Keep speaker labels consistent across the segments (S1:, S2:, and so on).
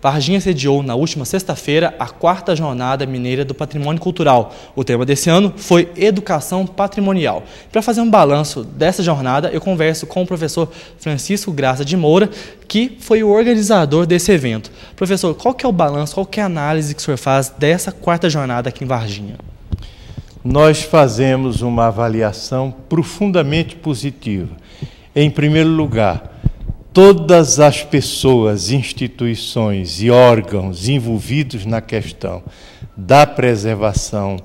S1: Varginha sediou na última sexta-feira a quarta Jornada Mineira do Patrimônio Cultural. O tema desse ano foi Educação Patrimonial. Para fazer um balanço dessa jornada, eu converso com o professor Francisco Graça de Moura, que foi o organizador desse evento. Professor, qual que é o balanço, qual que é a análise que o senhor faz dessa quarta jornada aqui em Varginha?
S2: Nós fazemos uma avaliação profundamente positiva. Em primeiro lugar, todas as pessoas, instituições e órgãos envolvidos na questão da preservação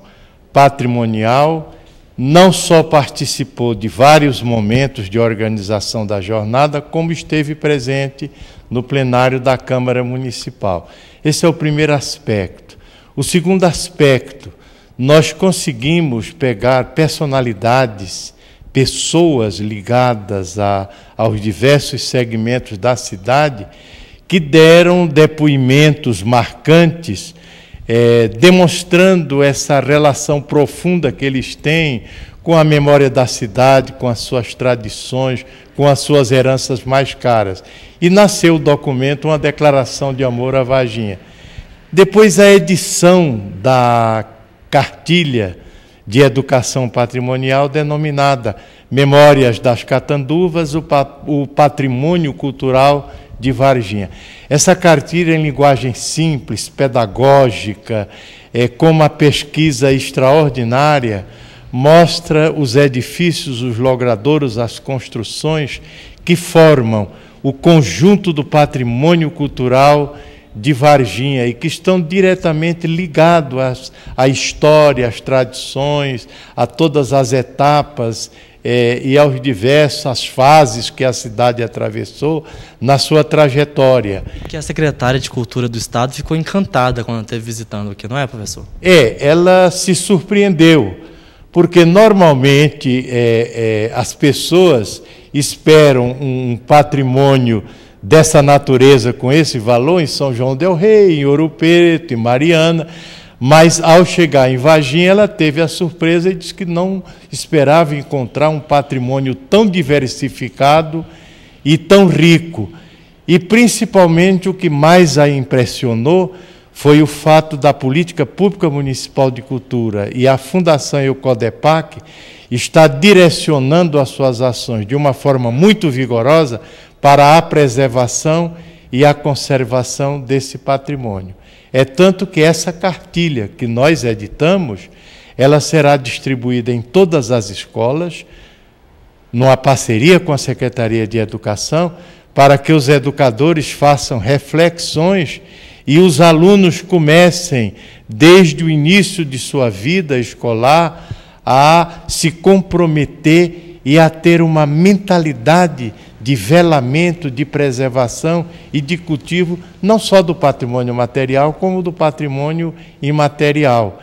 S2: patrimonial, não só participou de vários momentos de organização da jornada, como esteve presente no plenário da Câmara Municipal. Esse é o primeiro aspecto. O segundo aspecto, nós conseguimos pegar personalidades pessoas ligadas a, aos diversos segmentos da cidade que deram depoimentos marcantes, é, demonstrando essa relação profunda que eles têm com a memória da cidade, com as suas tradições, com as suas heranças mais caras. E nasceu o documento, uma declaração de amor à Varginha. Depois a edição da cartilha de Educação Patrimonial, denominada Memórias das Catanduvas, o, pa o Patrimônio Cultural de Varginha. Essa cartilha é em linguagem simples, pedagógica, é, com uma pesquisa extraordinária, mostra os edifícios, os logradouros, as construções que formam o conjunto do patrimônio cultural de Varginha e que estão diretamente ligados às, à história, às tradições, a todas as etapas é, e aos diversas fases que a cidade atravessou na sua trajetória.
S1: Que a secretária de Cultura do Estado ficou encantada quando esteve visitando aqui, não é, professor?
S2: É, ela se surpreendeu, porque normalmente é, é, as pessoas esperam um patrimônio dessa natureza, com esse valor, em São João Del Rei, em Ouro Preto, em Mariana. Mas ao chegar em Varginha, ela teve a surpresa e disse que não esperava encontrar um patrimônio tão diversificado e tão rico. E principalmente o que mais a impressionou foi o fato da política pública municipal de cultura e a Fundação Eucodepac está direcionando as suas ações de uma forma muito vigorosa para a preservação e a conservação desse patrimônio. É tanto que essa cartilha que nós editamos, ela será distribuída em todas as escolas, numa parceria com a Secretaria de Educação, para que os educadores façam reflexões e os alunos comecem, desde o início de sua vida escolar, a se comprometer e a ter uma mentalidade de velamento, de preservação e de cultivo, não só do patrimônio material, como do patrimônio imaterial.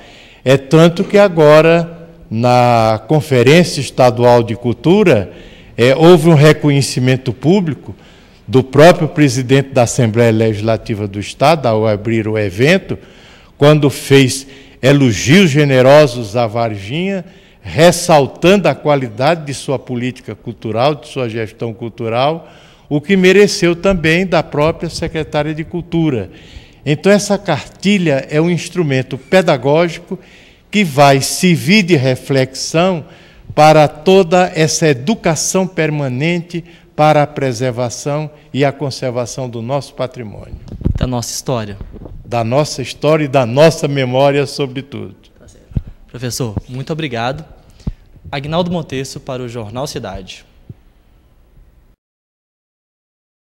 S2: É tanto que agora, na Conferência Estadual de Cultura, é, houve um reconhecimento público do próprio presidente da Assembleia Legislativa do Estado, ao abrir o evento, quando fez elogios generosos à Varginha ressaltando a qualidade de sua política cultural, de sua gestão cultural, o que mereceu também da própria secretária de Cultura. Então, essa cartilha é um instrumento pedagógico que vai servir de reflexão para toda essa educação permanente para a preservação e a conservação do nosso patrimônio. Da nossa história. Da nossa história e da nossa memória, sobretudo.
S1: Professor, muito obrigado. Agnaldo Monteço para o Jornal Cidade.